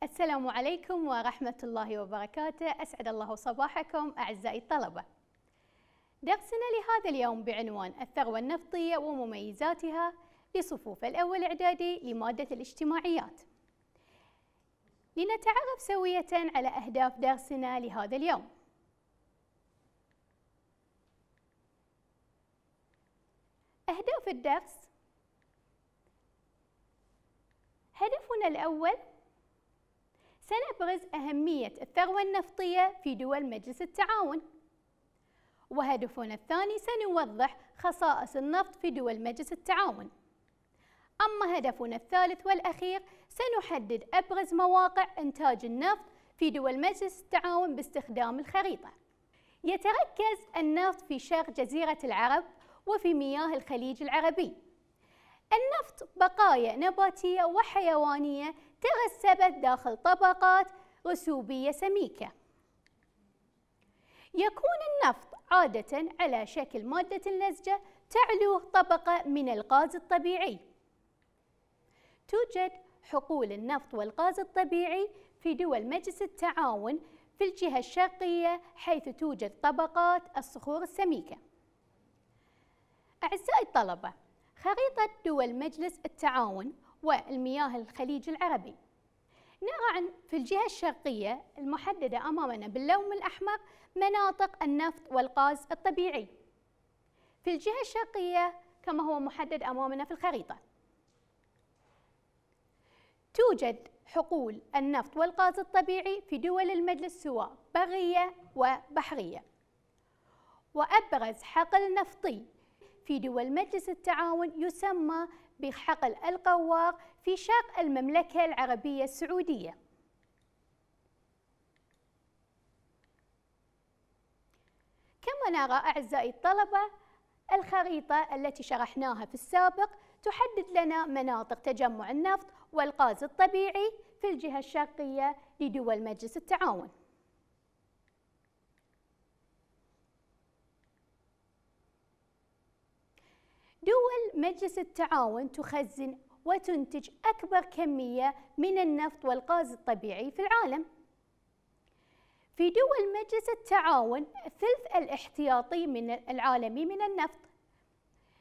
السلام عليكم ورحمة الله وبركاته أسعد الله صباحكم أعزائي الطلبة درسنا لهذا اليوم بعنوان الثروة النفطية ومميزاتها لصفوف الأول إعدادي لمادة الاجتماعيات لنتعرف سوية على أهداف درسنا لهذا اليوم أهداف الدرس هدفنا الأول سنبرز أهمية الثروة النفطية في دول مجلس التعاون وهدفنا الثاني سنوضح خصائص النفط في دول مجلس التعاون أما هدفنا الثالث والأخير سنحدد أبرز مواقع إنتاج النفط في دول مجلس التعاون باستخدام الخريطة يتركز النفط في شرق جزيرة العرب وفي مياه الخليج العربي النفط بقايا نباتية وحيوانية تغسبت داخل طبقات رسوبية سميكة يكون النفط عادة على شكل مادة لزجة تعلوه طبقة من الغاز الطبيعي توجد حقول النفط والغاز الطبيعي في دول مجلس التعاون في الجهة الشرقية حيث توجد طبقات الصخور السميكة أعزائي الطلبة خريطة دول مجلس التعاون والمياه الخليج العربي نرى عن في الجهة الشرقية المحددة أمامنا باللون الأحمر مناطق النفط والغاز الطبيعي في الجهة الشرقية كما هو محدد أمامنا في الخريطة توجد حقول النفط والغاز الطبيعي في دول المجلس سواء برية وبحرية وأبرز حقل نفطي في دول مجلس التعاون يسمى بحقل القواق في شرق المملكة العربية السعودية كما نرى أعزائي الطلبة الخريطة التي شرحناها في السابق تحدد لنا مناطق تجمع النفط والغاز الطبيعي في الجهة الشرقية لدول مجلس التعاون دول مجلس التعاون تخزن وتنتج أكبر كمية من النفط والغاز الطبيعي في العالم في دول مجلس التعاون ثلث الاحتياطي من العالمي من النفط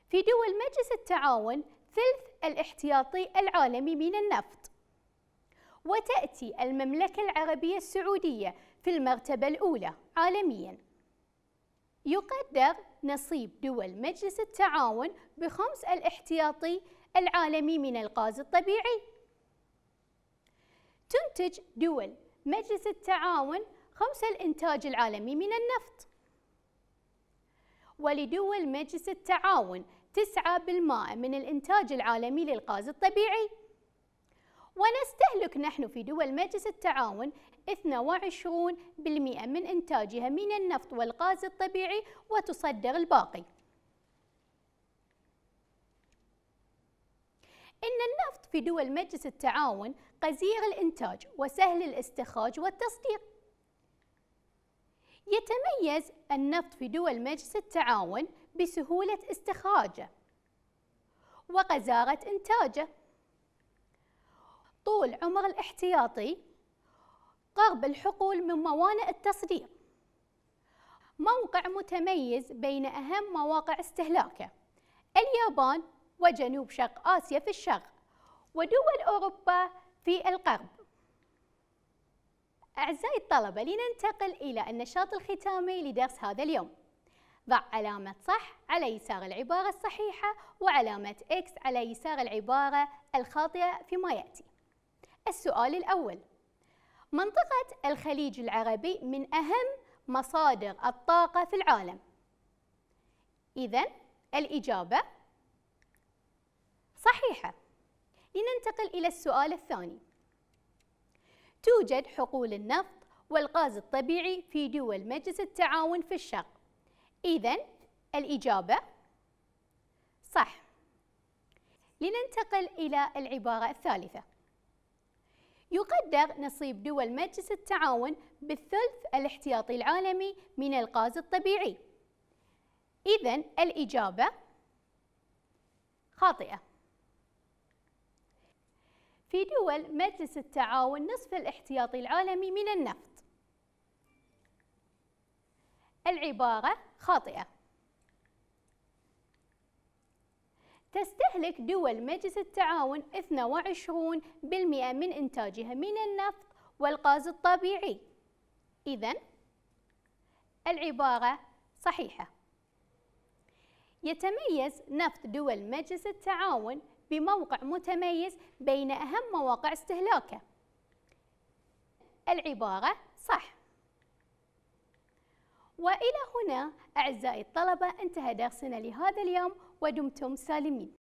في دول مجلس التعاون ثلث الاحتياطي العالمي من النفط وتأتي المملكة العربية السعودية في المرتبة الأولى عالمياً يقدر نصيب دول مجلس التعاون بخمس الاحتياطي العالمي من الغاز الطبيعي تنتج دول مجلس التعاون خمس الإنتاج العالمي من النفط ولدول مجلس التعاون بالماء من الإنتاج العالمي للغاز الطبيعي ونستهلك نحن في دول مجلس التعاون 22% من إنتاجها من النفط والغاز الطبيعي وتصدر الباقي إن النفط في دول مجلس التعاون قزير الإنتاج وسهل الاستخراج والتصدير يتميز النفط في دول مجلس التعاون بسهولة استخراجه وغزارة إنتاجه طول عمر الاحتياطي قرب الحقول من موانئ التصدير موقع متميز بين أهم مواقع استهلاكه اليابان وجنوب شرق آسيا في الشرق ودول أوروبا في الغرب أعزائي الطلبة لننتقل إلى النشاط الختامي لدرس هذا اليوم ضع علامة صح على يسار العبارة الصحيحة وعلامة إكس على يسار العبارة الخاطئة فيما يأتي السؤال الأول منطقة الخليج العربي من أهم مصادر الطاقة في العالم إذا الإجابة صحيحة لننتقل إلى السؤال الثاني توجد حقول النفط والغاز الطبيعي في دول مجلس التعاون في الشرق إذا الإجابة صح لننتقل إلى العبارة الثالثة يقدر نصيب دول مجلس التعاون بالثلث الاحتياطي العالمي من الغاز الطبيعي إذا الإجابة خاطئة في دول مجلس التعاون نصف الاحتياطي العالمي من النفط العبارة خاطئة تستهلك دول مجلس التعاون 22% من إنتاجها من النفط والغاز الطبيعي إذا العبارة صحيحة يتميز نفط دول مجلس التعاون بموقع متميز بين أهم مواقع استهلاكه العبارة صح وإلى هنا أعزائي الطلبة انتهى درسنا لهذا اليوم ودمتم سالمين